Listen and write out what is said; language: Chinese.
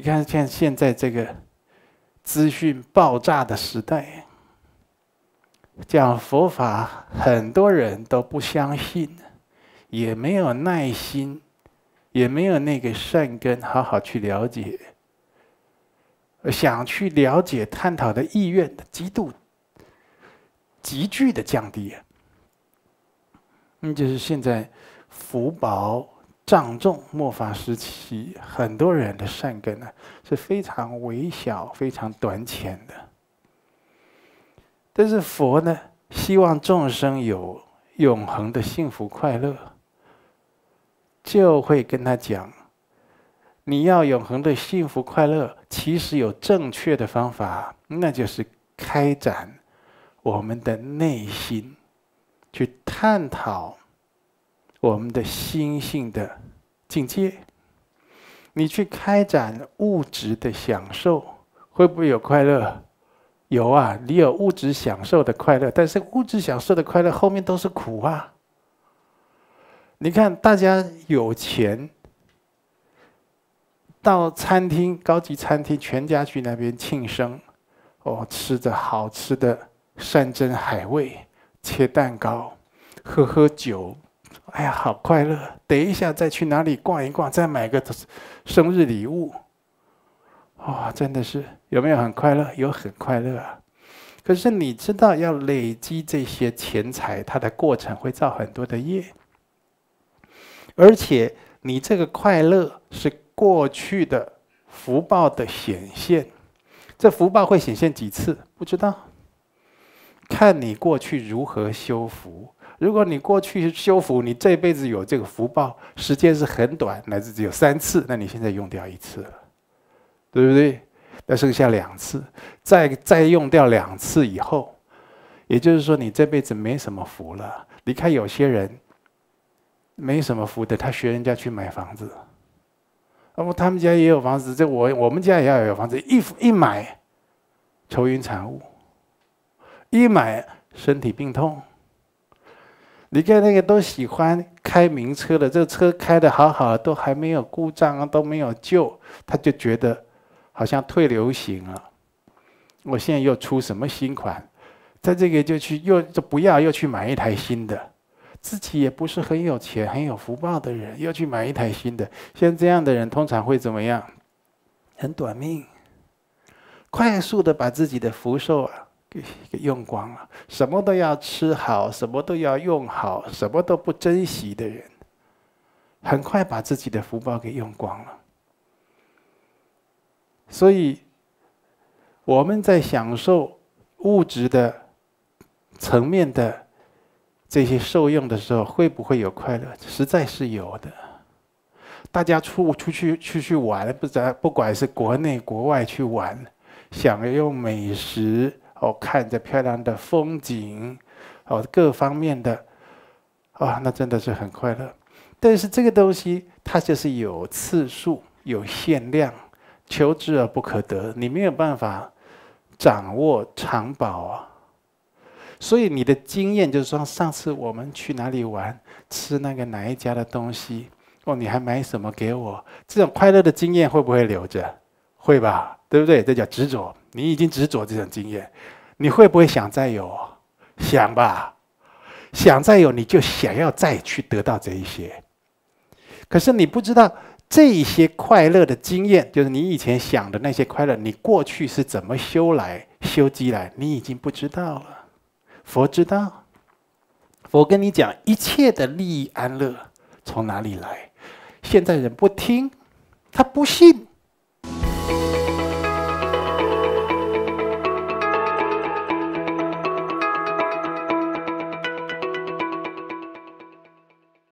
你看，像现在这个资讯爆炸的时代，讲佛法，很多人都不相信，也没有耐心，也没有那个善根，好好去了解，想去了解、探讨的意愿极度、急剧的降低。那就是现在福薄上重末法时期，很多人的善根呢是非常微小、非常短浅的。但是佛呢，希望众生有永恒的幸福快乐，就会跟他讲：“你要永恒的幸福快乐，其实有正确的方法，那就是开展我们的内心，去探讨。”我们的心性的境界，你去开展物质的享受，会不会有快乐？有啊，你有物质享受的快乐，但是物质享受的快乐后面都是苦啊。你看，大家有钱，到餐厅、高级餐厅、全家去那边庆生，哦，吃着好吃的山珍海味，切蛋糕，喝喝酒。哎呀，好快乐！等一下再去哪里逛一逛，再买个生日礼物。哇，真的是有没有很快乐？有很快乐啊！可是你知道，要累积这些钱财，它的过程会造很多的业，而且你这个快乐是过去的福报的显现。这福报会显现几次？不知道，看你过去如何修福。如果你过去修福，你这辈子有这个福报，时间是很短，乃至只有三次。那你现在用掉一次了，对不对？那剩下两次，再再用掉两次以后，也就是说你这辈子没什么福了。你看有些人没什么福的，他学人家去买房子，那么他们家也有房子，这我我们家也要有房子，一一买愁云惨雾，一买身体病痛。你看那个都喜欢开名车的，这个车开的好好都还没有故障啊，都没有旧，他就觉得好像退流行了。我现在又出什么新款，在这个就去又就不要，又去买一台新的。自己也不是很有钱、很有福报的人，又去买一台新的。像这样的人，通常会怎么样？很短命，快速的把自己的福寿啊。给给用光了，什么都要吃好，什么都要用好，什么都不珍惜的人，很快把自己的福报给用光了。所以我们在享受物质的层面的这些受用的时候，会不会有快乐？实在是有的。大家出出去出去玩，不在不管是国内国外去玩，享用美食。哦，看着漂亮的风景，哦，各方面的，啊，那真的是很快乐。但是这个东西它就是有次数、有限量，求之而不可得，你没有办法掌握长保啊。所以你的经验就是说，上次我们去哪里玩，吃那个哪一家的东西，哦，你还买什么给我？这种快乐的经验会不会留着？会吧，对不对？这叫执着。你已经执着这种经验，你会不会想再有？想吧，想再有，你就想要再去得到这一些。可是你不知道这一些快乐的经验，就是你以前想的那些快乐，你过去是怎么修来、修积来，你已经不知道了。佛知道，佛跟你讲一切的利益安乐从哪里来，现在人不听，他不信。